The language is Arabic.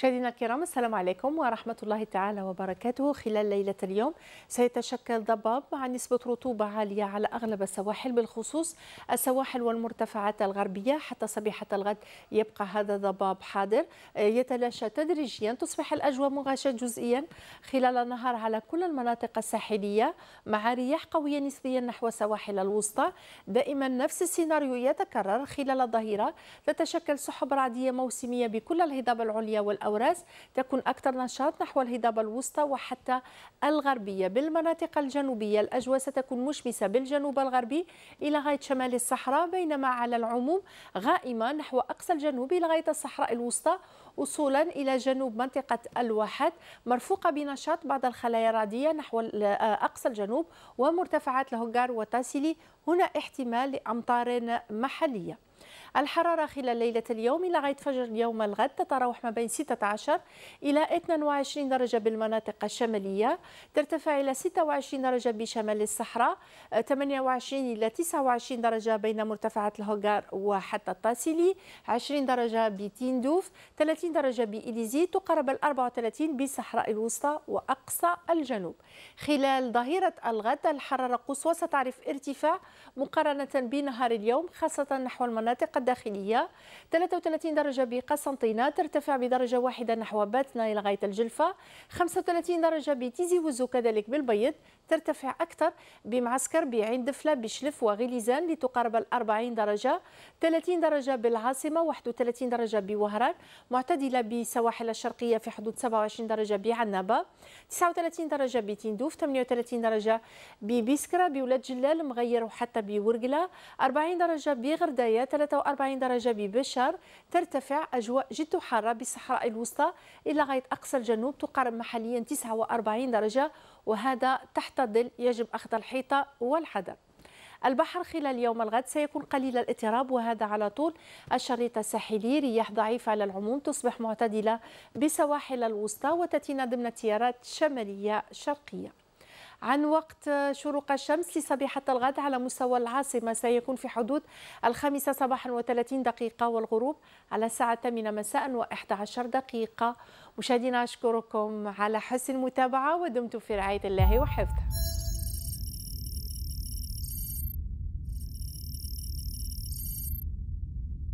مشاهدينا الكرام السلام عليكم ورحمة الله تعالى وبركاته خلال ليلة اليوم سيتشكل ضباب مع نسبة رطوبة عالية على أغلب السواحل بالخصوص السواحل والمرتفعات الغربية حتى صبيحة الغد يبقى هذا الضباب حاضر يتلاشى تدريجيا تصبح الأجواء مغاشاة جزئيا خلال النهار على كل المناطق الساحلية مع رياح قوية نسبيا نحو سواحل الوسطى دائما نفس السيناريو يتكرر خلال الظهيرة تتشكل سحب رعدية موسمية بكل الهضاب العليا والأولى الأوراس تكون أكثر نشاط نحو الهضاب الوسطى وحتى الغربية بالمناطق الجنوبية الأجواء ستكون مشمسة بالجنوب الغربي إلى غاية شمال الصحراء بينما على العموم غائمة نحو أقصى الجنوب إلى غاية الصحراء الوسطى وصولا إلى جنوب منطقة الواحد مرفوقة بنشاط بعض الخلايا الرعدية نحو آه، أقصى الجنوب ومرتفعات الهجار وتاسيلي هنا احتمال لأمطار محلية الحرارة خلال ليلة اليوم إلى غاية فجر يوم الغد تتراوح ما بين 16 إلى 22 درجة بالمناطق الشمالية ترتفع إلى 26 درجة بشمال الصحراء 28 آه، إلى 29 درجة بين مرتفعات الهوغار وحتى الطاسيلي 20 درجة بتيندوف 30 درجة بإليزي تقرب ال 34 بالصحراء الوسطى وأقصى الجنوب خلال ظهيرة الغد الحرارة القصوى ستعرف ارتفاع مقارنة بنهار اليوم خاصة نحو المناطق الداخلية 33 درجة بقسنطينة ترتفع بدرجة واحدة نحو باتنا لغاية الجلفة 35 درجة بتيزي وزو كذلك بالبيض ترتفع أكثر بمعسكر بعين دفلة بشلف وغليزان لتقارب ال 40 درجة 30 درجة بالعاصمة 31 درجة بوهران معتدلة بسواحل الشرقية في حدود 27 درجة بعنابة 39 درجة بتندوف 38 درجة ببسكرة بولاد جلال مغير وحتى بورقلة 40 درجة بغرداية 43 40 درجة ببشر ترتفع أجواء جد حارة بالصحراء الوسطى إلى غاية أقصى الجنوب تقارب محليا 49 درجة وهذا تحت الظل يجب أخذ الحيطة والحذر البحر خلال يوم الغد سيكون قليل الاضطراب وهذا على طول الشريط الساحلي رياح ضعيفة على العموم تصبح معتدلة بسواحل الوسطى وتتينا ضمن تيارات شمالية شرقية عن وقت شروق الشمس لصبيحة الغد على مستوى العاصمة سيكون في حدود الخامسة صباحا وثلاثين دقيقة والغروب على الساعة الثامنة مساء وإحدى عشر دقيقة مشاهدينا أشكركم على حسن المتابعة ودمتم في رعاية الله وحفظه